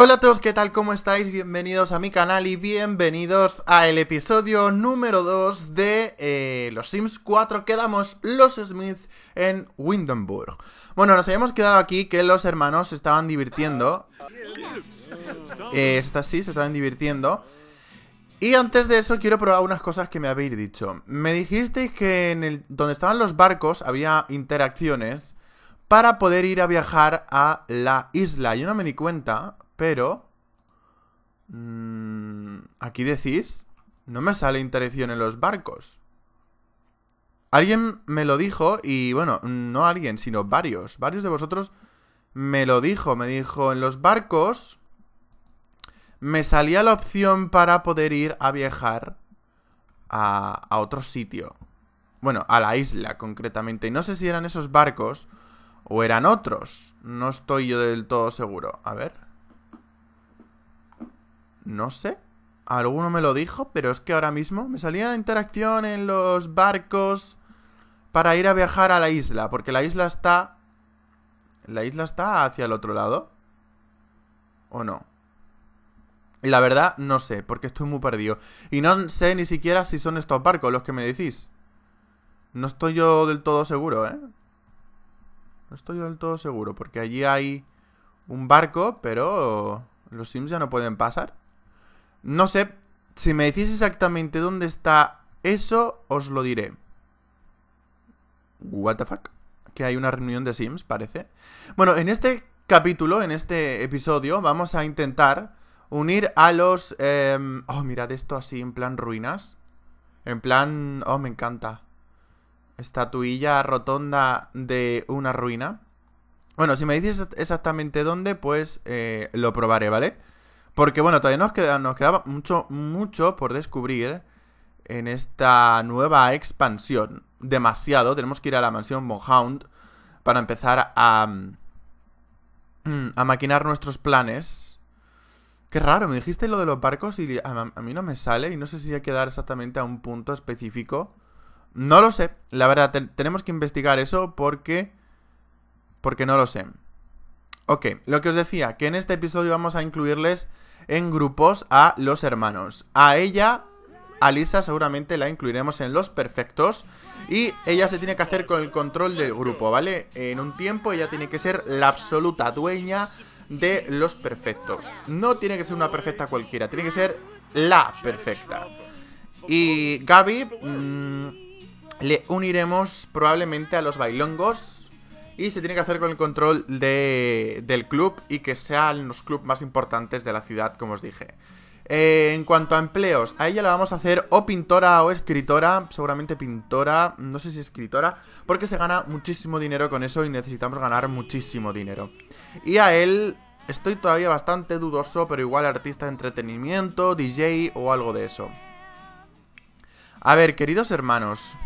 Hola a todos, ¿qué tal? ¿Cómo estáis? Bienvenidos a mi canal y bienvenidos al episodio número 2 de eh, los Sims 4 Quedamos los Smith en Windenburg. Bueno, nos habíamos quedado aquí que los hermanos se estaban divirtiendo. Eh, sí, se estaban divirtiendo. Y antes de eso quiero probar unas cosas que me habéis dicho. Me dijisteis que en el, donde estaban los barcos había interacciones para poder ir a viajar a la isla. Yo no me di cuenta, pero... Mm, aquí decís, no me sale interacción en los barcos. Alguien me lo dijo y bueno, no alguien, sino varios. Varios de vosotros me lo dijo. Me dijo, en los barcos me salía la opción para poder ir a viajar a otro sitio. Bueno, a la isla concretamente. Y no sé si eran esos barcos o eran otros. No estoy yo del todo seguro. A ver. No sé. Alguno me lo dijo, pero es que ahora mismo me salía interacción en los barcos para ir a viajar a la isla, porque la isla está... ¿La isla está hacia el otro lado? ¿O no? Y la verdad, no sé, porque estoy muy perdido. Y no sé ni siquiera si son estos barcos los que me decís. No estoy yo del todo seguro, ¿eh? No estoy yo del todo seguro, porque allí hay un barco, pero los Sims ya no pueden pasar. No sé, si me decís exactamente dónde está eso, os lo diré. What the fuck? Que hay una reunión de Sims, parece. Bueno, en este capítulo, en este episodio, vamos a intentar unir a los... Em, oh, mirad esto así, en plan ruinas. En plan... Oh, me encanta. Estatuilla rotonda de una ruina. Bueno, si me dices exactamente dónde, pues eh, lo probaré, ¿vale? vale porque bueno, todavía nos, quedaba mucho, mucho por descubrir en esta nueva expansión. Demasiado, tenemos que ir a la mansión Mohound para empezar a, mm, a maquinar nuestros planes. Qué raro, me dijiste lo de los barcos y a, mí no me sale y no sé si hay que dar exactamente a un punto específico. No lo sé, la verdad, tenemos que investigar eso porque... Porque no lo sé. Ok, lo que os decía, que en este episodio vamos a incluirles en grupos a los hermanos. A ella, a Lisa, seguramente la incluiremos en los perfectos. Y ella se tiene que hacer con el control del grupo, ¿vale? En un tiempo ella tiene que ser la absoluta dueña de los perfectos. No tiene que ser una perfecta cualquiera, tiene que ser la perfecta. Y Gaby mm, le uniremos probablemente a los bailongos y se tiene que hacer con el control de, del club y que sean los clubes más importantes de la ciudad, como os dije. Eh, en cuanto a empleos, a ella la vamos a hacer o pintora o escritora, seguramente pintora, no sé si escritora, porque se gana muchísimo dinero con eso y necesitamos ganar muchísimo dinero. Y a él estoy todavía bastante dudoso, pero igual artista de entretenimiento, DJ o algo de eso. A ver, queridos hermanos,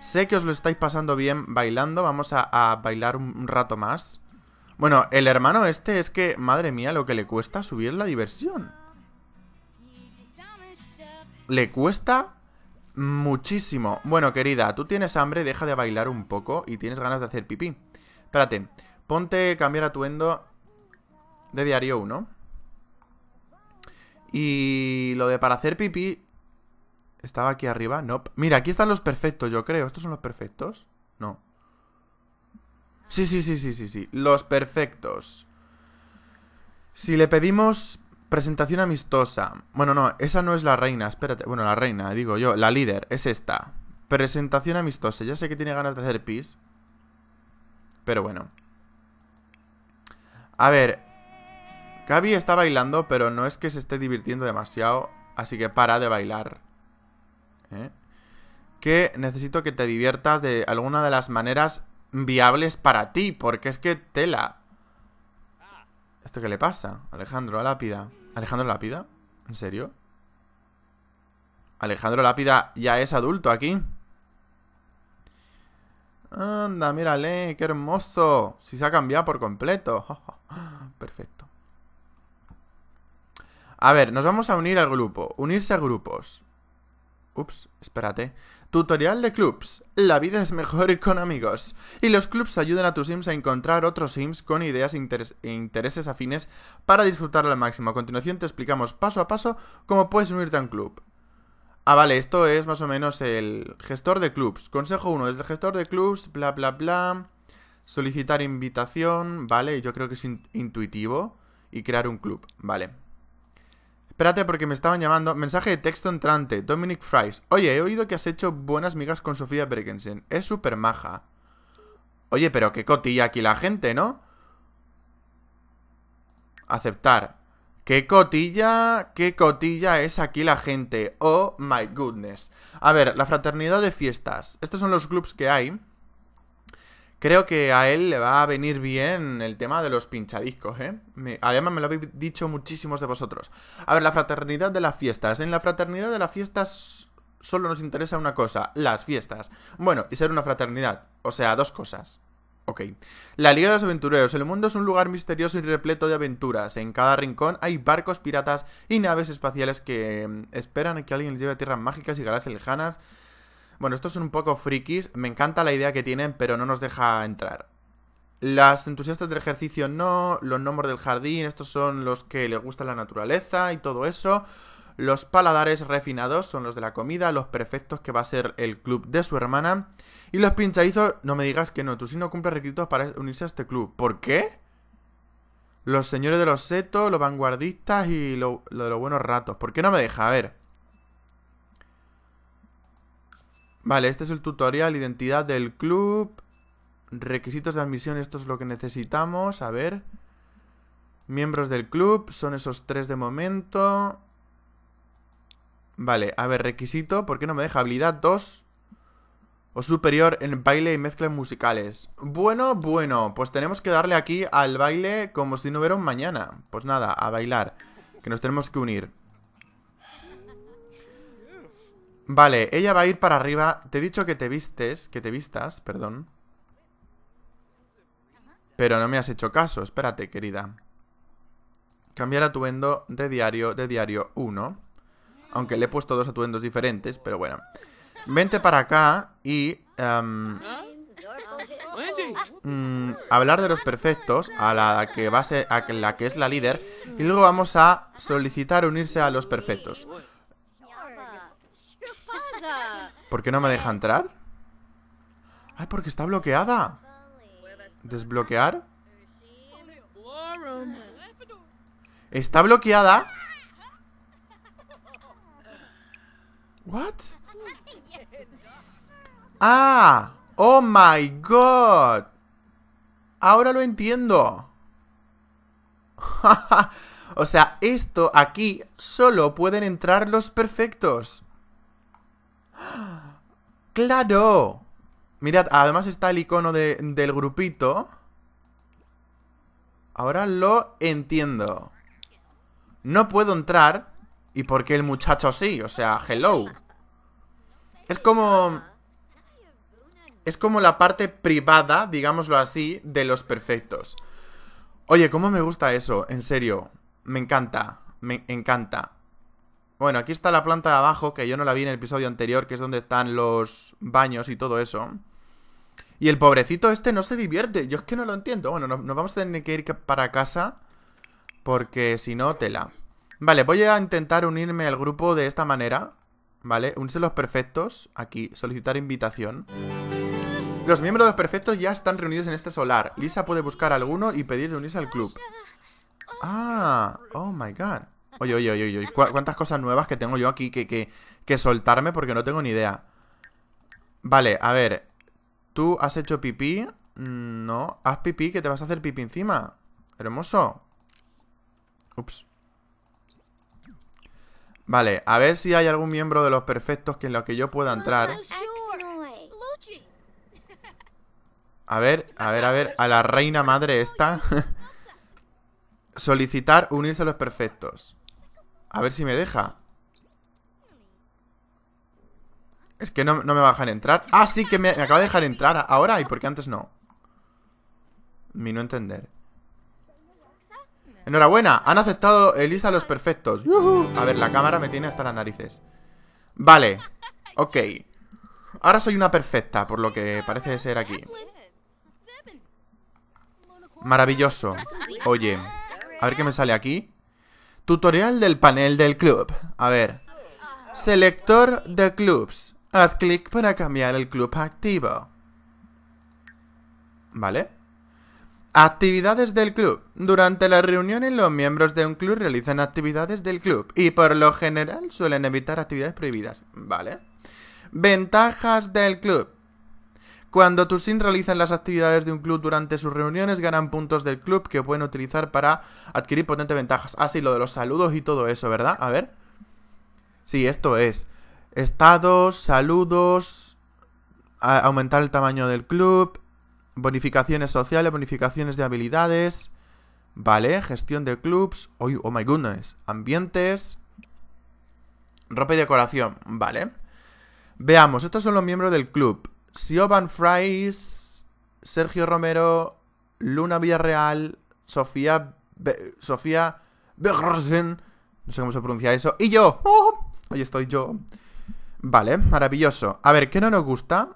Sé que os lo estáis pasando bien bailando. Vamos a, bailar un rato más. Bueno, el hermano este es que, madre mía, lo que le cuesta subir la diversión. Le cuesta muchísimo. Bueno, querida, tú tienes hambre, deja de bailar un poco y tienes ganas de hacer pipí. Espérate, ponte cambiar atuendo de diario 1. Y lo de para hacer pipí estaba aquí arriba, no. Mira, aquí están los perfectos, yo creo. ¿Estos son los perfectos? No. Sí, sí, sí, sí, sí, sí. Los perfectos. Si le pedimos presentación amistosa. Bueno, no, esa no es la reina, espérate. Bueno, la reina, digo yo, la líder, es esta. Presentación amistosa. Ya sé que tiene ganas de hacer pis. Pero bueno. A ver. Gaby está bailando, pero no es que se esté divirtiendo demasiado. Así que para de bailar. ¿eh? que necesito que te diviertas de alguna de las maneras viables para ti, porque es que tela. ¿Esto qué le pasa? Alejandro Lápida. ¿Alejandro Lápida? ¿En serio? Alejandro Lápida ya es adulto aquí. Anda, mírale, qué hermoso. Si se ha cambiado por completo. Perfecto. A ver, nos vamos a unir al grupo. Unirse a grupos. Ups, espérate. Tutorial de clubs. La vida es mejor con amigos. Y los clubs ayudan a tus sims a encontrar otros sims con ideas e, e intereses afines para disfrutar al máximo. A continuación te explicamos paso a paso cómo puedes unirte a un club. Ah, vale, esto es más o menos el gestor de clubs. Consejo 1, desde el gestor de clubs, bla, bla, bla. Solicitar invitación, vale, yo creo que es intuitivo. Y crear un club, vale. Espérate porque me estaban llamando. Mensaje de texto entrante. Dominic Fries. Oye, he oído que has hecho buenas migas con Sofía Bergensen. Es súper maja. Oye, pero qué cotilla aquí la gente, ¿no? Aceptar. Qué cotilla, qué cotilla es aquí la gente. Oh my goodness. A ver, la fraternidad de fiestas. Estos son los clubs que hay. Creo que a él le va a venir bien el tema de los pinchadiscos, ¿eh? además me lo habéis dicho muchísimos de vosotros. A ver, la fraternidad de las fiestas. En la fraternidad de las fiestas solo nos interesa una cosa, las fiestas. Bueno, y ser una fraternidad. O sea, dos cosas. Ok. La Liga de los Aventureros. El mundo es un lugar misterioso y repleto de aventuras. En cada rincón hay barcos piratas y naves espaciales que mm, esperan a que alguien les lleve a tierras mágicas y galaxias lejanas bueno, estos son un poco frikis, me encanta la idea que tienen, pero no nos deja entrar. Las entusiastas del ejercicio no, los nombres del jardín, estos son los que les gusta la naturaleza y todo eso. Los paladares refinados son los de la comida, los perfectos que va a ser el club de su hermana. Y los pinchadizos, no me digas que no, tú sí no cumples requisitos para unirse a este club. ¿Por qué? Los señores de los setos, los vanguardistas y lo de los buenos ratos. ¿Por qué no me deja? A ver. Vale, este es el tutorial, identidad del club, requisitos de admisión, esto es lo que necesitamos, a ver. Miembros del club, son esos tres de momento. Vale, a ver, requisito, ¿por qué no me deja? Habilidad 2 o superior en baile y mezcla musicales. Bueno, bueno, pues tenemos que darle aquí al baile como si no hubiera un mañana. Pues nada, a bailar, que nos tenemos que unir. Vale, ella va a ir para arriba. Te he dicho que te vistes, que te vistas, perdón. Pero no me has hecho caso, espérate, querida. Cambiar atuendo de diario, de diario 1. Aunque le he puesto dos atuendos diferentes, pero bueno. Vente para acá y... Em, mm, hablar de los perfectos a la que va a, a la que es la líder y luego vamos a solicitar unirse a los perfectos. ¿Por qué no me deja entrar? Ay, porque está bloqueada. ¿Desbloquear? Está bloqueada. What? Ah, oh my god. Ahora lo entiendo. o sea, esto aquí solo pueden entrar los perfectos. ¡Claro! Mirad, además está el icono del grupito. Ahora lo entiendo. No puedo entrar. ¿Y por qué el muchacho sí? O sea, hello. Es como... Es como la parte privada, digámoslo así, de los perfectos. Oye, ¿cómo me gusta eso? En serio. Me encanta. Me encanta. Bueno, aquí está la planta de abajo, que yo no la vi en el episodio anterior, que es donde están los baños y todo eso. Y el pobrecito este no se divierte. Yo es que no lo entiendo. Bueno, nos, vamos a tener que ir para casa, porque si no, tela. Vale, voy a intentar unirme al grupo de esta manera, ¿vale? Unirse los perfectos, aquí, solicitar invitación. Los miembros de los perfectos ya están reunidos en este solar. Lisa puede buscar alguno y pedirle unirse al club. Ah, oh my god. Oye, oye, oye, oye. ¿Cuántas cosas nuevas que tengo yo aquí que, que, soltarme porque no tengo ni idea? Vale, a ver. ¿Tú has hecho pipí? Mm, no. Haz pipí que te vas a hacer pipí encima. Hermoso. Ups. Vale, a ver si hay algún miembro de los perfectos que en lo que yo pueda entrar. Oh, a ver, a ver, a ver, a la reina madre esta. Solicitar unirse a los perfectos. A ver si me deja. Es que no, me bajan a dejar entrar. Ah, sí, que me, acaba de dejar entrar ahora. ¿Y por qué antes no? Mi no entender. Enhorabuena, han aceptado Elisa los perfectos. A ver, la cámara me tiene hasta las narices. Vale, ok. Ahora soy una perfecta, por lo que parece ser aquí. Maravilloso. Oye, a ver qué me sale aquí. Tutorial del panel del club. A ver. Selector de clubs. Haz clic para cambiar el club activo. ¿Vale? Actividades del club. Durante las reuniones los miembros de un club realizan actividades del club y por lo general suelen evitar actividades prohibidas. ¿Vale? Ventajas del club. Cuando tus sin realizan las actividades de un club durante sus reuniones, ganan puntos del club que pueden utilizar para adquirir potentes ventajas. Así ah, sí, lo de los saludos y todo eso, ¿verdad? A ver. Sí, esto es. Estados, saludos, aumentar el tamaño del club, bonificaciones sociales, bonificaciones de habilidades, vale, gestión de clubs, oh, oh my goodness, ambientes, ropa y decoración, vale. Veamos, estos son los miembros del club. Siobhan Fries, Sergio Romero, Luna Villarreal, Sofía Sofía Bergersen, no sé cómo se pronuncia eso, y yo. ¡Oh! estoy yo. Vale, maravilloso. A ver, ¿qué no nos gusta?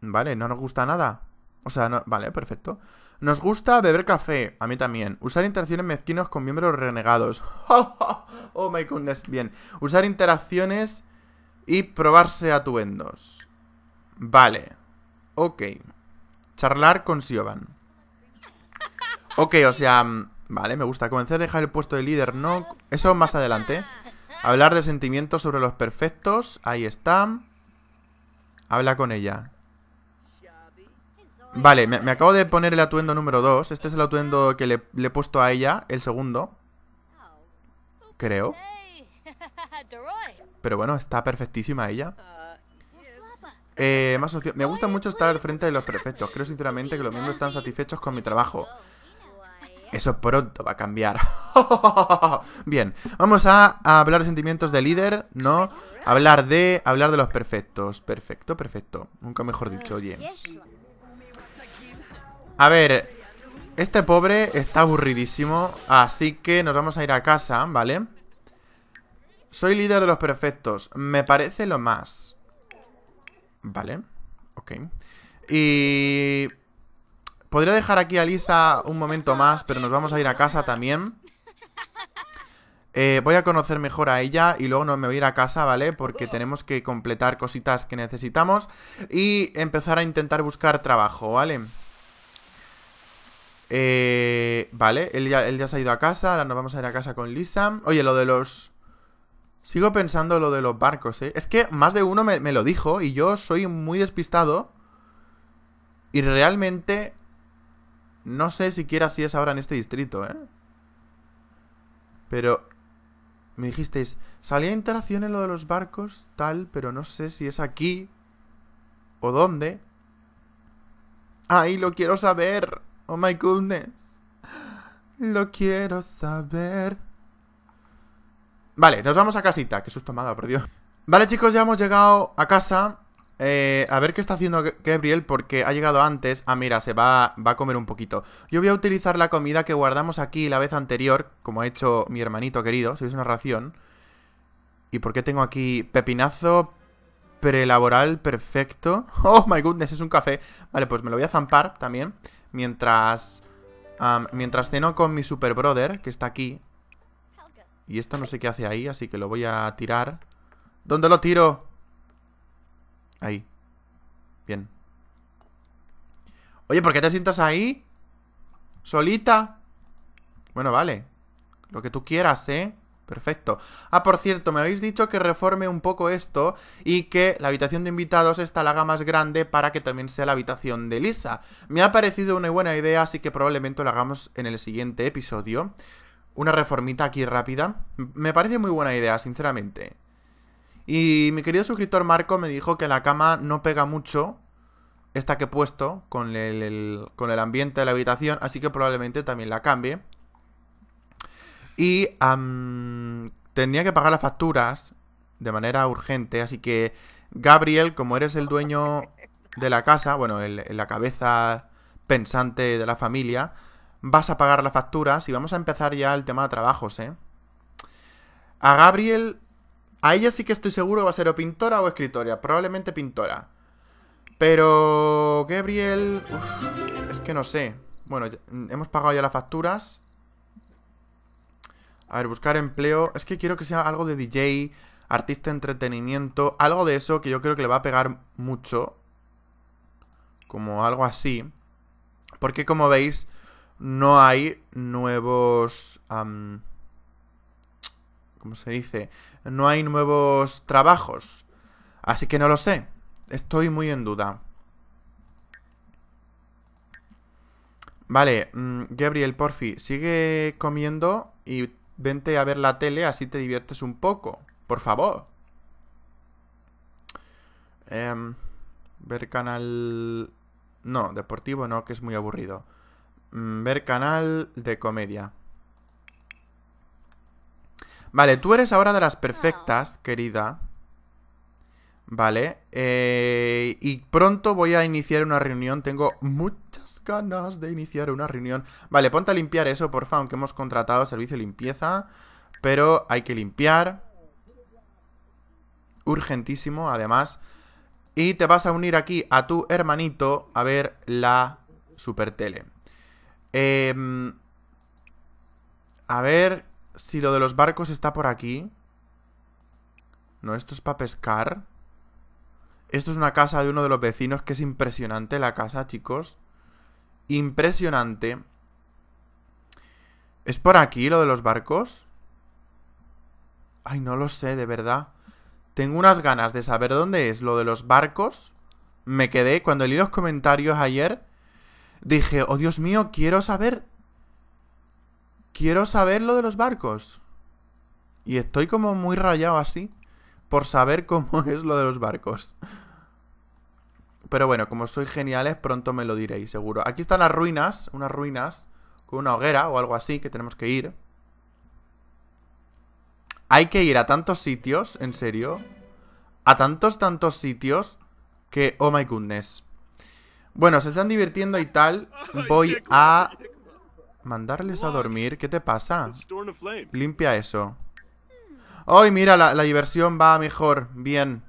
Vale, no nos gusta nada. O sea, vale, perfecto. Nos gusta beber café, a mí también. Usar interacciones mezquinos con miembros renegados. oh my goodness, bien. Usar interacciones y probarse atuendos. Vale. Ok. Charlar con Siobhan Ok, o sea... Mm, vale, me gusta. Comenzar a dejar el puesto de líder, no... Eso más adelante. Hablar de sentimientos sobre los perfectos. Ahí está. Habla con ella. Vale, me, acabo de poner el atuendo número 2. Este es el atuendo que le he puesto a ella, el segundo. Creo. Pero bueno, está perfectísima ella. Eh, más Me gusta mucho estar al frente de los perfectos, Creo sinceramente que los miembros están satisfechos con mi trabajo. Eso pronto va a cambiar. Bien, vamos a, hablar de sentimientos de líder, ¿no? Hablar de hablar de los perfectos. Perfecto, perfecto. Nunca mejor dicho, oye. A ver, este pobre está aburridísimo, así que nos vamos a ir a casa, ¿vale? Soy líder de los perfectos, me parece lo más. Vale, ok. Y... Podría dejar aquí a Lisa un momento más, pero nos vamos a ir a casa también. Eh, voy a conocer mejor a ella y luego me voy a ir a casa, ¿vale? Porque tenemos que completar cositas que necesitamos y empezar a intentar buscar trabajo, ¿vale? Eh, vale, él ya, él ya se ha ido a casa, ahora nos vamos a ir a casa con Lisa. Oye, lo de los... Sigo pensando lo de los barcos, ¿eh? Es que más de uno me, lo dijo y yo soy muy despistado. Y realmente no sé siquiera si es ahora en este distrito, ¿eh? Pero me dijisteis, salía interacción en lo de los barcos, tal, pero no sé si es aquí o dónde. ¡Ay, lo quiero saber! ¡Oh my goodness! Lo quiero saber. Vale, nos vamos a casita. Que susto me por Dios. Vale, chicos, ya hemos llegado a casa. Eh, a ver qué está haciendo Gabriel porque ha llegado antes. Ah, mira, se va, va a comer un poquito. Yo voy a utilizar la comida que guardamos aquí la vez anterior, como ha hecho mi hermanito querido, si es una ración. ¿Y por qué tengo aquí pepinazo prelaboral perfecto? Oh my goodness, es un café. Vale, pues me lo voy a zampar también. Mientras. mientras ceno con mi super brother, que está aquí, y esto no sé qué hace ahí, así que lo voy a tirar. ¿Dónde lo tiro? Ahí. Bien. Oye, ¿por qué te sientas ahí? ¿Solita? Bueno, vale. Lo que tú quieras, ¿eh? Perfecto. Ah, por cierto, me habéis dicho que reforme un poco esto y que la habitación de invitados esta la haga más grande para que también sea la habitación de Lisa. Me ha parecido una buena idea, así que probablemente lo hagamos en el siguiente episodio una reformita aquí rápida. Me parece muy buena idea, sinceramente. Y mi querido suscriptor Marco me dijo que la cama no pega mucho, esta que he puesto, con el, con el ambiente de la habitación, así que probablemente también la cambie. Y tenía que pagar las facturas de manera urgente, así que Gabriel, como eres el dueño de la casa, bueno, la cabeza pensante de la familia, vas a pagar las facturas y vamos a empezar ya el tema de trabajos, ¿eh? A Gabriel, a ella sí que estoy seguro que va a ser o pintora o escritora, probablemente pintora. Pero Gabriel, es que no sé. Bueno, mm, hemos pagado ya las facturas. A ver, buscar empleo. Es que quiero que sea algo de DJ, artista de entretenimiento, algo de eso que yo creo que le va a pegar mucho. Como algo así. Porque como veis, no hay nuevos... ¿Cómo se dice? No hay nuevos trabajos. Así que no lo sé. Estoy muy en duda. Vale, mm, Gabriel, porfi, sigue comiendo y vente a ver la tele, así te diviertes un poco. Por favor. Em, ver canal... No, deportivo no, que es muy aburrido. Mm, ver canal de comedia. Vale, tú eres ahora de las perfectas, querida. Vale. Eh, y pronto voy a iniciar una reunión. Tengo muchas ganas de iniciar una reunión. Vale, ponte a limpiar eso, porfa, aunque hemos contratado servicio limpieza. Pero hay que limpiar. Urgentísimo, además. Y te vas a unir aquí a tu hermanito a ver la super tele. Em, a ver si lo de los barcos está por aquí. No, esto es para pescar. Esto es una casa de uno de los vecinos que es impresionante la casa, chicos. Impresionante. ¿Es por aquí lo de los barcos? Ay, no lo sé, de verdad. Tengo unas ganas de saber dónde es lo de los barcos. Me quedé, cuando leí los comentarios ayer, dije, oh Dios mío, quiero saber... Quiero saber lo de los barcos. Y estoy como muy rayado así por saber cómo es lo de los barcos. Pero bueno, como sois geniales, pronto me lo diréis, seguro. Aquí están las ruinas, unas ruinas, con una hoguera o algo así, que tenemos que ir. Hay que ir a tantos sitios, en serio. A tantos, tantos sitios, que, oh my goodness. Bueno, se están divirtiendo y tal. Voy a... Mandarles a dormir. ¿Qué te pasa? Limpia eso. ¡Ay, mira! La, diversión va mejor. Bien.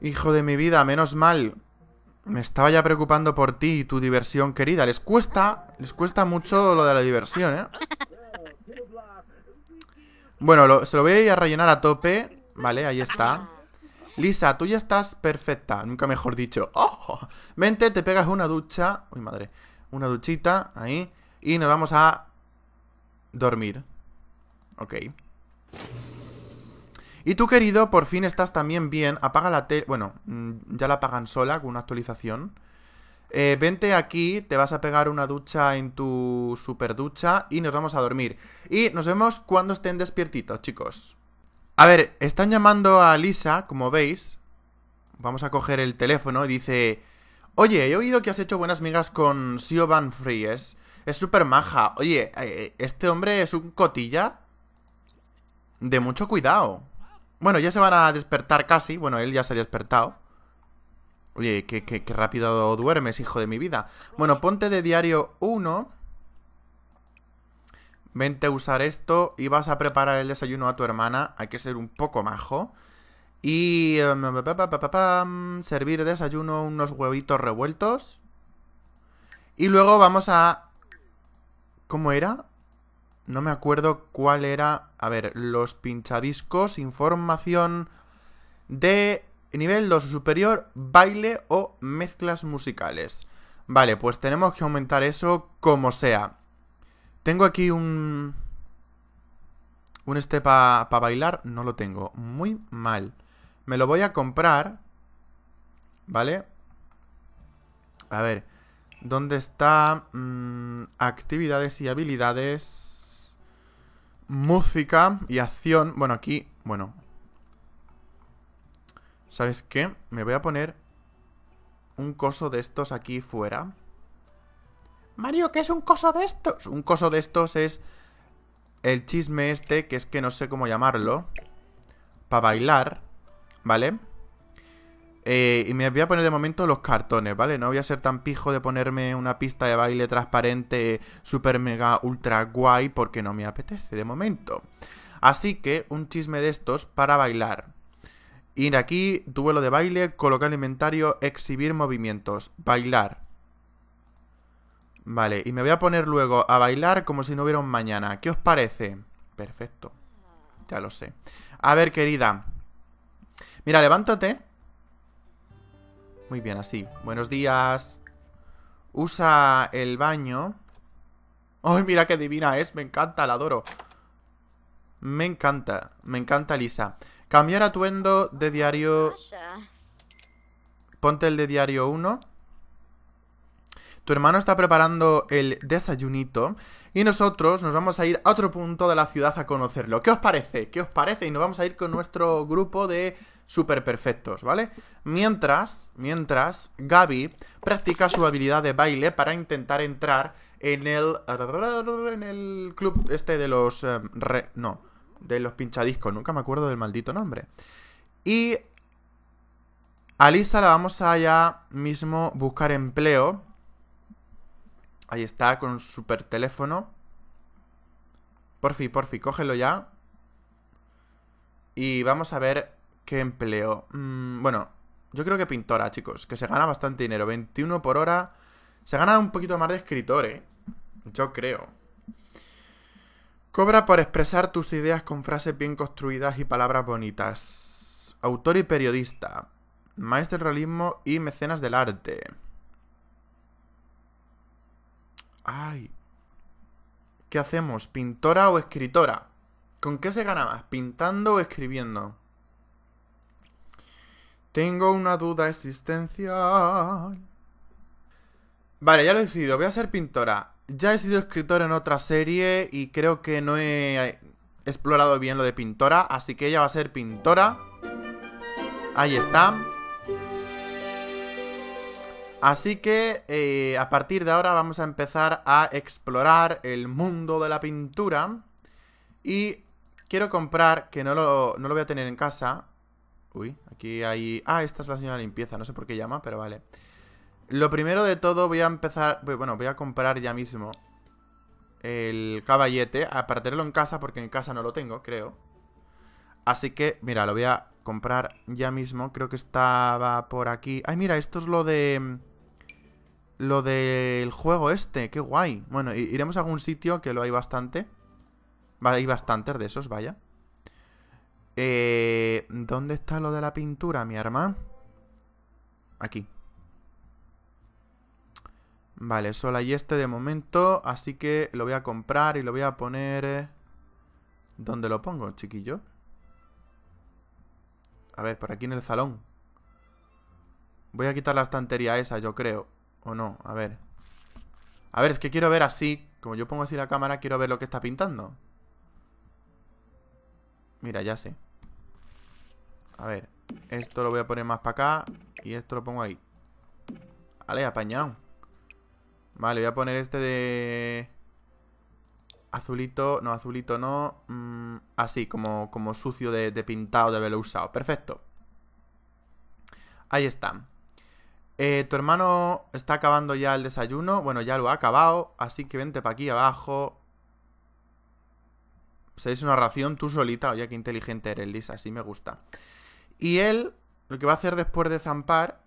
Hijo de mi vida, menos mal. Me estaba ya preocupando por ti y tu diversión querida. Les cuesta, les cuesta mucho lo de la diversión, ¿eh? Bueno, se lo voy a ir a rellenar a tope. Vale, ahí está. Lisa, tú ya estás perfecta, nunca mejor dicho. ¡Oh! Vente, te pegas una ducha. Uy, madre. Una duchita, ahí. Y nos vamos a dormir. Ok. Y tú, querido, por fin estás también bien. Apaga la tele. Bueno, mm, ya la apagan sola con una actualización. Eh, vente aquí, te vas a pegar una ducha en tu super ducha y nos vamos a dormir. Y nos vemos cuando estén despiertitos, chicos. A ver, están llamando a Lisa, como veis. Vamos a coger el teléfono y dice... Oye, he oído que has hecho buenas migas con Sio Van Fries. Es súper maja. Oye, eh, este hombre es un cotilla. De mucho cuidado. Bueno, ya se van a despertar casi. Bueno, él ya se ha despertado. Oye, qué, qué, rápido duermes, hijo de mi vida. Bueno, ponte de diario 1 vente a usar esto y vas a preparar el desayuno a tu hermana, hay que ser un poco majo. Y em, servir desayuno unos huevitos revueltos. Y luego vamos a... ¿Cómo era? No me acuerdo cuál era... A ver, los pinchadiscos, información de nivel 2 superior, baile o mezclas musicales. Vale, pues tenemos que aumentar eso como sea. Tengo aquí un... Un este para bailar. No lo tengo. Muy mal. Me lo voy a comprar. ¿Vale? A ver. ¿Dónde está? Mm, actividades y habilidades. Música y acción. Bueno, aquí... Bueno. ¿Sabes qué? Me voy a poner un coso de estos aquí fuera. Mario, ¿qué es un coso de estos? Un coso de estos es el chisme este, que es que no sé cómo llamarlo, para bailar, ¿vale? Eh, y me voy a poner de momento los cartones, ¿vale? No voy a ser tan pijo de ponerme una pista de baile transparente, super mega ultra guay, porque no me apetece de momento. Así que un chisme de estos para bailar. Ir aquí, duelo de baile, colocar inventario, exhibir movimientos, bailar. Vale, y me voy a poner luego a bailar como si no hubiera un mañana. ¿Qué os parece? Perfecto. Ya lo sé. A ver, querida. Mira, levántate. Muy bien, así. Buenos días. Usa el baño. ¡Ay, mira qué divina es! Me encanta, la adoro. Me encanta. Me encanta Lisa. Cambiar atuendo de diario... Ponte el de diario 1 hermano está preparando el desayunito y nosotros nos vamos a ir a otro punto de la ciudad a conocerlo. ¿Qué os parece? ¿Qué os parece? Y nos vamos a ir con nuestro grupo de super perfectos, ¿vale? Mientras, mientras, Gaby practica su habilidad de baile para intentar entrar en el... en el club este de los... Eh, no, de los pinchadiscos, nunca me acuerdo del maldito nombre. Y... A Lisa la vamos a ya mismo buscar empleo Ahí está, con un super teléfono. Porfi, porfi, cógelo ya. Y vamos a ver qué empleo. Mm, bueno, yo creo que pintora, chicos, que se gana bastante dinero. 21 por hora. Se gana un poquito más de escritor, ¿eh? Yo creo. Cobra por expresar tus ideas con frases bien construidas y palabras bonitas. Autor y periodista. Maestro del realismo y mecenas del arte. Ay. ¿Qué hacemos? ¿Pintora o escritora? ¿Con qué se gana más? ¿Pintando o escribiendo? Tengo una duda existencial. Vale, ya lo he decidido. Voy a ser pintora. Ya he sido escritora en otra serie y creo que no he explorado bien lo de pintora. Así que ella va a ser pintora. Ahí está. Así que eh, a partir de ahora vamos a empezar a explorar el mundo de la pintura. Y quiero comprar, que no lo, no lo voy a tener en casa. Uy, aquí hay... Ah, esta es la señora limpieza, no sé por qué llama, pero vale. Lo primero de todo voy a empezar... Bueno, voy a comprar ya mismo el caballete. Para tenerlo en casa, porque en casa no lo tengo, creo. Así que, mira, lo voy a comprar ya mismo. Creo que estaba por aquí. Ay, mira, esto es lo de... Lo del juego este, qué guay. Bueno, iremos a algún sitio que lo hay bastante. Vale, hay bastantes de esos, vaya. Eh, ¿Dónde está lo de la pintura, mi hermano Aquí. Vale, solo hay este de momento, así que lo voy a comprar y lo voy a poner... Eh, ¿Dónde lo pongo, chiquillo? A ver, por aquí en el salón. Voy a quitar la estantería esa, yo creo. ¿O no? A ver. A ver, es que quiero ver así. Como yo pongo así la cámara, quiero ver lo que está pintando. Mira, ya sé. A ver. Esto lo voy a poner más para acá. Y esto lo pongo ahí. Vale, apañado. Vale, voy a poner este de... Azulito, no, azulito no. Mm, así, como, como sucio de pintado, de haberlo usado. Perfecto. Ahí está. Eh, tu hermano está acabando ya el desayuno. Bueno, ya lo ha acabado. Así que vente para aquí abajo. es una ración tú solita. Oye, qué inteligente eres, Lisa. Así me gusta. Y él, lo que va a hacer después de zampar,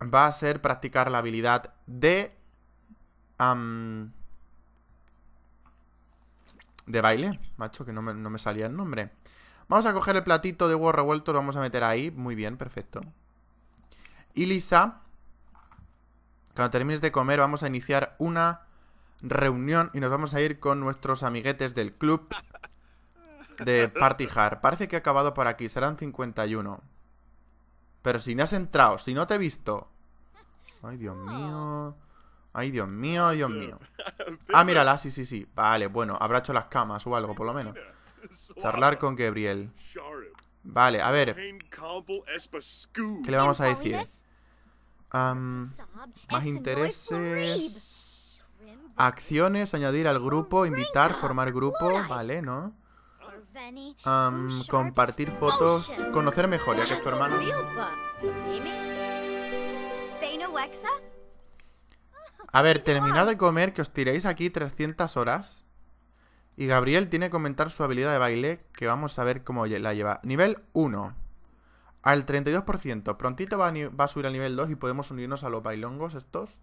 va a ser practicar la habilidad de... de baile, macho, que no me, no me salía el nombre. Vamos a coger el platito de huevo revuelto, lo vamos a meter ahí. Muy bien, perfecto. Y Lisa, cuando termines de comer, vamos a iniciar una reunión y nos vamos a ir con nuestros amiguetes del club de Party Hard. Parece que ha acabado por aquí, serán 51. Pero si no has entrado, si no te he visto. Ay, Dios mío. Ay, Dios mío, Dios mío. Ah, mírala, sí, sí, sí. Vale, bueno, habrá hecho las camas o algo, por lo menos. Charlar con Gabriel. Vale, a ver. ¿Qué le vamos a decir? más intereses. Acciones, añadir al grupo, invitar, formar grupo, vale, ¿no? compartir fotos, conocer mejor, ya que es tu hermano. A ver, terminad de comer, que os tiréis aquí 300 horas. Y Gabriel tiene que comentar su habilidad de baile, que vamos a ver cómo la lleva. Nivel 1. Al 32%. Prontito va a, va a, subir al nivel 2 y podemos unirnos a los bailongos estos.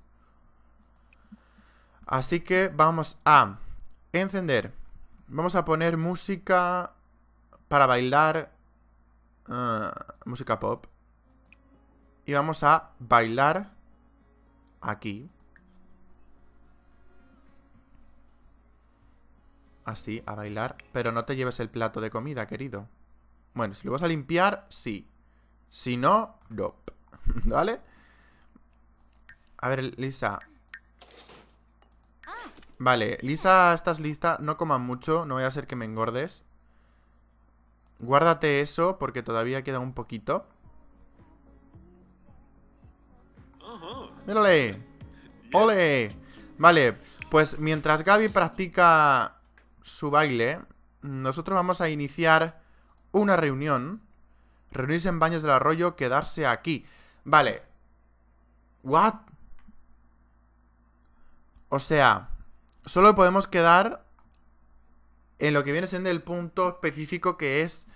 Así que vamos a encender. Vamos a poner música para bailar. Eh, música pop. Y vamos a bailar aquí. Así, a bailar. Pero no te lleves el plato de comida, querido. Bueno, si lo vas a limpiar, sí. Si no, dope, ¿Vale? A ver, Lisa. Vale, Lisa, estás lista. No comas mucho, no voy a ser que me engordes. Guárdate eso porque todavía queda un poquito. ¡Mírale! ¡Ole! Vale, pues mientras Gaby practica su baile, nosotros vamos a iniciar una reunión Reunirse en baños del arroyo, quedarse aquí. Vale. ¿What? O sea, solo podemos quedar en lo que viene siendo el punto específico que es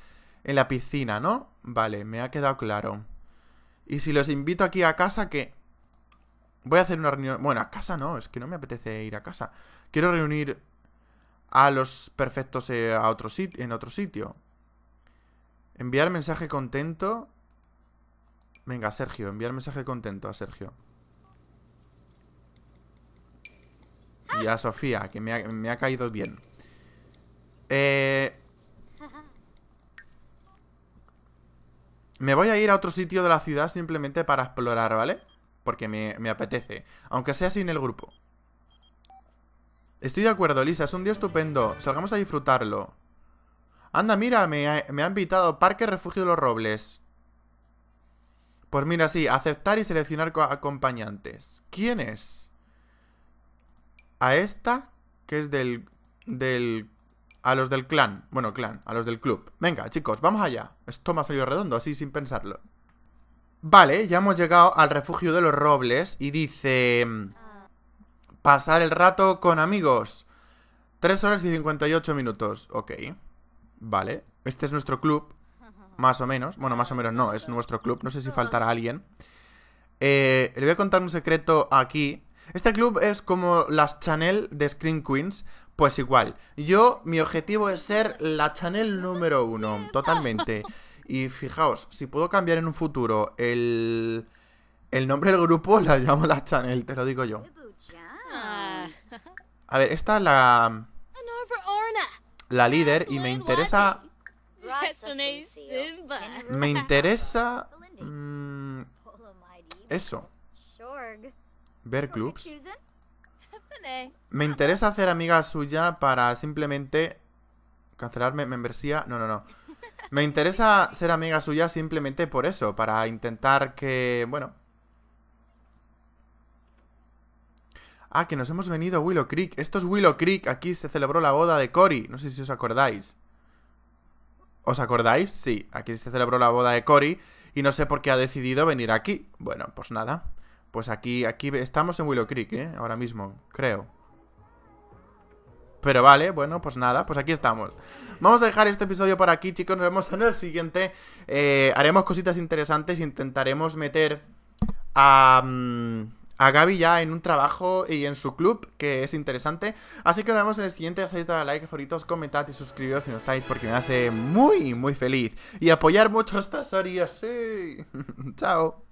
en la piscina, ¿no? Vale, me ha quedado claro. Y si los invito aquí a casa, que Voy a hacer una reunión... Bueno, a casa no, es que no me apetece ir a casa. Quiero reunir a los perfectos eh, a en otro sitio. Enviar mensaje contento. Venga, Sergio, enviar mensaje contento a Sergio. Y a Sofía, que me ha, caído bien. Eh, me voy a ir a otro sitio de la ciudad simplemente para explorar, ¿vale? Porque me, me apetece. Aunque sea sin el grupo. Estoy de acuerdo, Lisa. Es un día estupendo. Salgamos a disfrutarlo. Anda, mira, me, ha invitado Parque Refugio de los Robles. Pues mira, sí, aceptar y seleccionar acompañantes. ¿Quién es? A esta, que es del... del... A los del clan. Bueno, clan, a los del club. Venga, chicos, vamos allá. Esto me ha salido redondo, así sin pensarlo. Vale, ya hemos llegado al refugio de los robles y dice... Pasar el rato con amigos. 3 horas y 58 minutos. Ok. Vale, este es nuestro club, más o menos. Bueno, más o menos no, es nuestro club. No sé si faltará alguien. Eh, le voy a contar un secreto aquí. Este club es como las Chanel de Screen Queens. Pues igual, yo, mi objetivo es ser la Chanel número uno, totalmente. Y fijaos, si puedo cambiar en un futuro el, el nombre del grupo, la llamo la Chanel, te lo digo yo. A ver, esta la... Ah, la líder y me interesa... Me interesa... Mm, eso. Ver clubs. Me interesa hacer amiga suya para simplemente cancelarme membresía. No, no, no. Me interesa ser amiga suya simplemente por eso, para intentar que, bueno, Ah, que nos hemos venido a Willow Creek. Esto es Willow Creek. Aquí se celebró la boda de Cory. No sé si os acordáis. ¿Os acordáis? Sí, aquí se celebró la boda de Cory. Y no sé por qué ha decidido venir aquí. Bueno, pues nada. Pues aquí, aquí estamos en Willow Creek, ¿eh? Ahora mismo, creo. Pero vale, bueno, pues nada, pues aquí estamos. Vamos a dejar este episodio por aquí, chicos. Nos vemos en el siguiente. Eh, haremos cositas interesantes. Intentaremos meter a... Mm, a Gaby ya en un trabajo y en su club, que es interesante. Así que nos vemos en el siguiente. Ya sabéis, like, favoritos, comentad y suscribiros si no estáis, porque me hace muy, muy feliz. Y apoyar mucho estas serie, sí. Chao.